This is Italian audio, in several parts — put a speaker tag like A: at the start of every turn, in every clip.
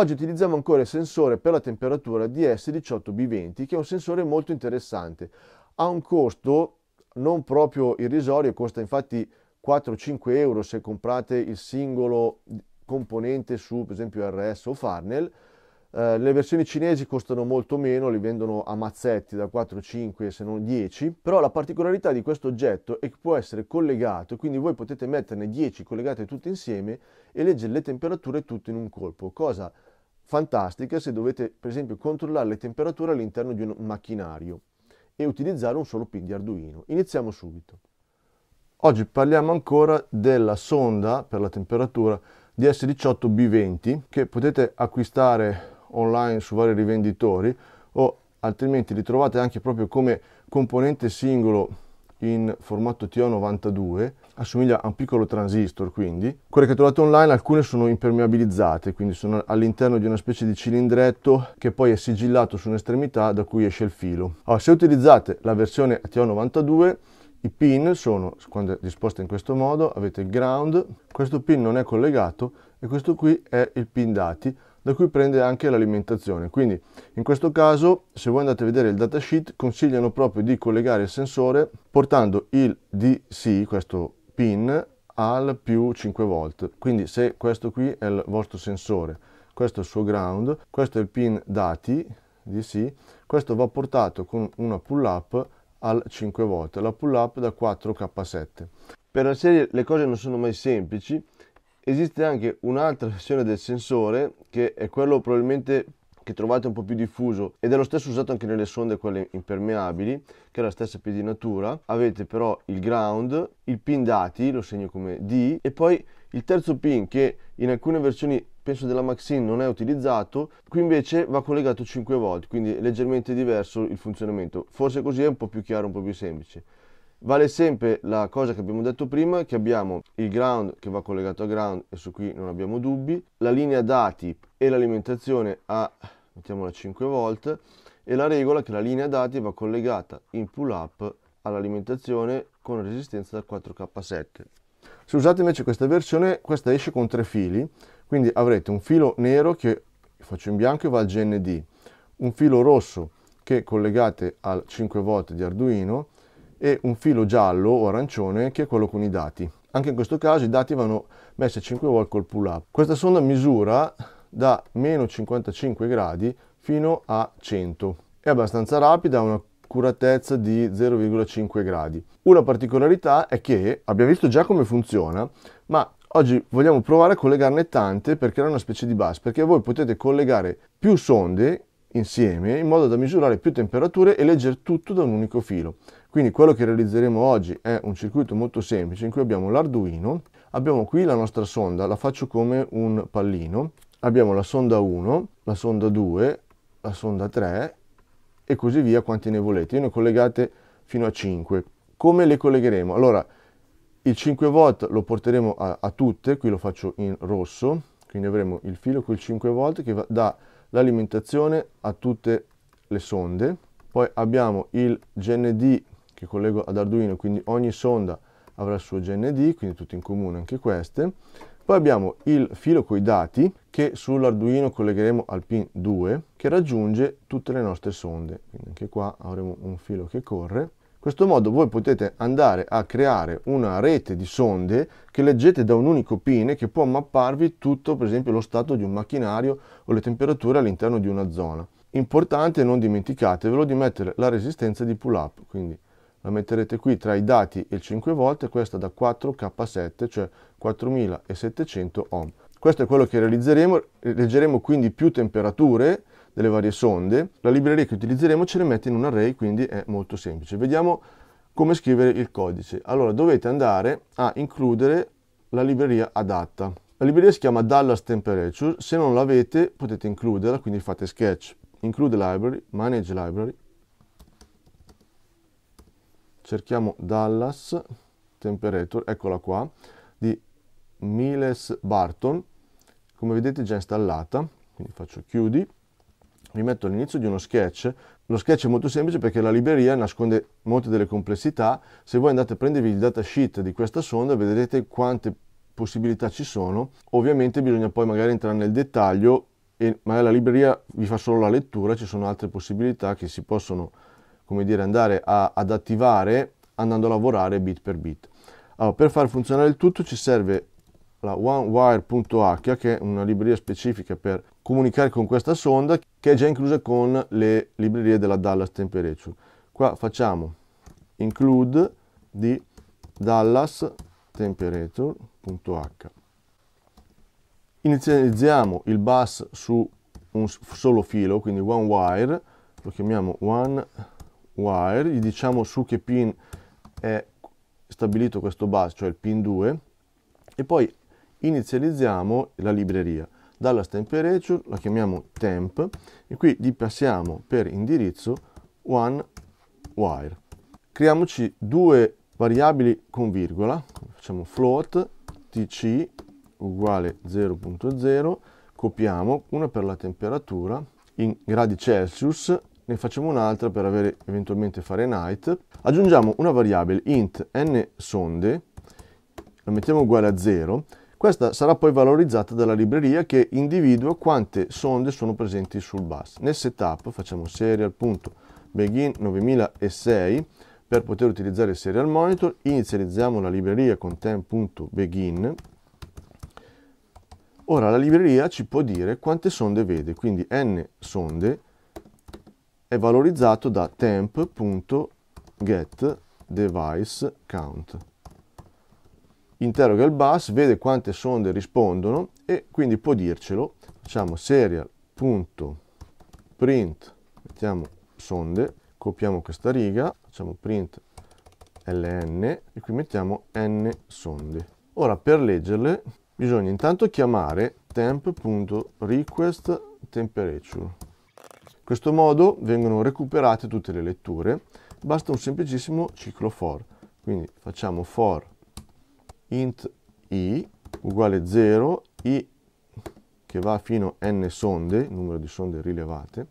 A: Oggi utilizziamo ancora il sensore per la temperatura DS18B20 che è un sensore molto interessante. Ha un costo non proprio irrisorio, costa infatti 4-5 euro se comprate il singolo componente su per esempio RS o Farnell. Eh, le versioni cinesi costano molto meno, li vendono a mazzetti da 4, 5 se non 10, però la particolarità di questo oggetto è che può essere collegato, quindi voi potete metterne 10 collegate tutte insieme e leggere le temperature tutte in un colpo, cosa fantastica se dovete per esempio controllare le temperature all'interno di un macchinario e utilizzare un solo pin di Arduino. Iniziamo subito. Oggi parliamo ancora della sonda per la temperatura DS18B20 che potete acquistare online su vari rivenditori o altrimenti li trovate anche proprio come componente singolo in formato to 92 assomiglia a un piccolo transistor quindi. Quelle che trovate online alcune sono impermeabilizzate, quindi sono all'interno di una specie di cilindretto che poi è sigillato su un'estremità da cui esce il filo. Allora, se utilizzate la versione to 92 i pin sono, quando è disposta in questo modo, avete il ground, questo pin non è collegato e questo qui è il pin dati, da cui prende anche l'alimentazione. Quindi in questo caso, se voi andate a vedere il datasheet, consigliano proprio di collegare il sensore portando il DC, questo pin, al più 5 volt. Quindi se questo qui è il vostro sensore, questo è il suo ground, questo è il pin dati DC, questo va portato con una pull up al 5 volt, la pull up da 4K7. Per la serie le cose non sono mai semplici, Esiste anche un'altra versione del sensore che è quello probabilmente che trovate un po' più diffuso ed è lo stesso usato anche nelle sonde quelle impermeabili che è la stessa pedinatura avete però il ground il pin dati lo segno come D e poi il terzo pin che in alcune versioni penso della Maxine non è utilizzato qui invece va collegato 5 volt quindi leggermente diverso il funzionamento forse così è un po' più chiaro un po' più semplice Vale sempre la cosa che abbiamo detto prima, che abbiamo il ground che va collegato a ground e su qui non abbiamo dubbi, la linea dati e l'alimentazione a, mettiamola 5 volt, e la regola che la linea dati va collegata in pull up all'alimentazione con resistenza da 4K7. Se usate invece questa versione, questa esce con tre fili, quindi avrete un filo nero che faccio in bianco e va al GND, un filo rosso che collegate al 5 volt di Arduino, e un filo giallo o arancione che è quello con i dati. Anche in questo caso i dati vanno messi a 5 volt col pull up. Questa sonda misura da meno 55 gradi fino a 100. È abbastanza rapida, ha un'accuratezza di 0,5 gradi. Una particolarità è che abbiamo visto già come funziona, ma oggi vogliamo provare a collegarne tante per creare una specie di bus, perché voi potete collegare più sonde insieme in modo da misurare più temperature e leggere tutto da un unico filo. Quindi quello che realizzeremo oggi è un circuito molto semplice in cui abbiamo l'Arduino, abbiamo qui la nostra sonda, la faccio come un pallino, abbiamo la sonda 1, la sonda 2, la sonda 3 e così via quanti ne volete. Io ne collegate fino a 5. Come le collegheremo? Allora, il 5 volt lo porteremo a, a tutte, qui lo faccio in rosso, quindi avremo il filo col 5 volt che dà l'alimentazione a tutte le sonde. Poi abbiamo il GND che collego ad Arduino, quindi ogni sonda avrà il suo GND, quindi tutte in comune anche queste. Poi abbiamo il filo con i dati che sull'Arduino collegheremo al pin 2 che raggiunge tutte le nostre sonde, quindi anche qua avremo un filo che corre. In questo modo voi potete andare a creare una rete di sonde che leggete da un unico pin che può mapparvi tutto, per esempio, lo stato di un macchinario o le temperature all'interno di una zona. Importante, non dimenticatevelo, di mettere la resistenza di pull-up, quindi la metterete qui tra i dati e il 5 volt, questa da 4K7, cioè 4700 ohm. Questo è quello che realizzeremo, leggeremo quindi più temperature delle varie sonde. La libreria che utilizzeremo ce le mette in un array, quindi è molto semplice. Vediamo come scrivere il codice. Allora dovete andare a includere la libreria adatta. La libreria si chiama Dallas Temperature, se non l'avete potete includerla, quindi fate sketch, include library, manage library, cerchiamo Dallas Temperature, eccola qua, di Miles Barton, come vedete già installata, quindi faccio chiudi, metto all'inizio di uno sketch, lo sketch è molto semplice perché la libreria nasconde molte delle complessità, se voi andate a prendervi il datasheet di questa sonda vedrete quante possibilità ci sono, ovviamente bisogna poi magari entrare nel dettaglio e magari la libreria vi fa solo la lettura, ci sono altre possibilità che si possono come dire, andare a, ad attivare andando a lavorare bit per bit. Allora, per far funzionare il tutto ci serve la onewire.h che è una libreria specifica per comunicare con questa sonda che è già inclusa con le librerie della Dallas Temperature. Qua facciamo include di Dallas Temperature.h. Inizializziamo il bus su un solo filo, quindi OneWire, lo chiamiamo one wire, gli diciamo su che pin è stabilito questo bus, cioè il pin 2, e poi inizializziamo la libreria. Dalla temperature la chiamiamo temp e qui gli passiamo per indirizzo one wire. Creiamoci due variabili con virgola, facciamo float tc uguale 0.0, copiamo una per la temperatura in gradi Celsius ne facciamo un'altra per avere eventualmente Fahrenheit. Aggiungiamo una variabile int n sonde, lo mettiamo uguale a 0, questa sarà poi valorizzata dalla libreria che individua quante sonde sono presenti sul bus. Nel setup facciamo serial.begin 9006 per poter utilizzare il serial monitor, inizializziamo la libreria con temp.begin Ora la libreria ci può dire quante sonde vede, quindi n sonde è valorizzato da temp.getDeviceCount. Interroga il bus, vede quante sonde rispondono e quindi può dircelo. Facciamo serial.print, mettiamo sonde, copiamo questa riga, facciamo print ln e qui mettiamo n sonde. Ora per leggerle bisogna intanto chiamare temp.requestTemperature. In questo modo vengono recuperate tutte le letture, basta un semplicissimo ciclo for. Quindi facciamo for int i uguale 0, i che va fino a n sonde, numero di sonde rilevate,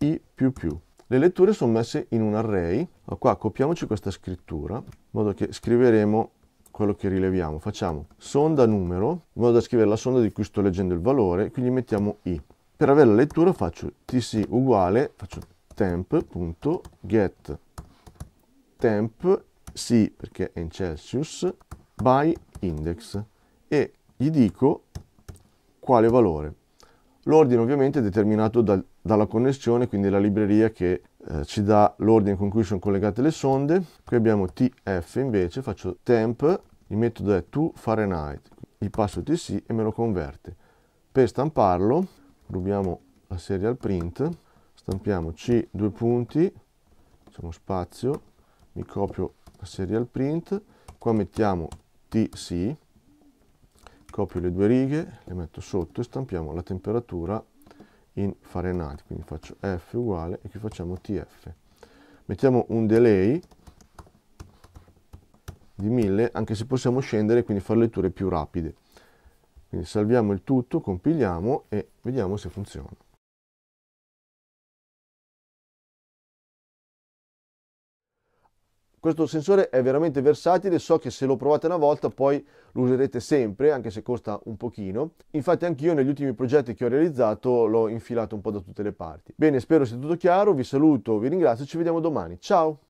A: i più più. Le letture sono messe in un array, qua copiamoci questa scrittura, in modo che scriveremo quello che rileviamo. Facciamo sonda numero, in modo da scrivere la sonda di cui sto leggendo il valore, quindi mettiamo i per avere la lettura faccio tc uguale, faccio temp.get temp, sì perché è in Celsius, by index e gli dico quale valore. L'ordine ovviamente è determinato dal, dalla connessione, quindi la libreria che eh, ci dà l'ordine con cui sono collegate le sonde. Qui abbiamo TF invece, faccio temp, il metodo è to Fahrenheit, gli passo TC e me lo converte. Per stamparlo rubiamo la serial print, stampiamo C due punti, facciamo spazio, mi copio la serial print, qua mettiamo TC, copio le due righe, le metto sotto e stampiamo la temperatura in Fahrenheit, quindi faccio F uguale e qui facciamo TF. Mettiamo un delay di 1000 anche se possiamo scendere e quindi fare letture più rapide. Quindi salviamo il tutto, compiliamo e vediamo se funziona. Questo sensore è veramente versatile, so che se lo provate una volta poi lo userete sempre, anche se costa un pochino. Infatti anch'io negli ultimi progetti che ho realizzato l'ho infilato un po' da tutte le parti. Bene, spero sia tutto chiaro, vi saluto, vi ringrazio, ci vediamo domani. Ciao!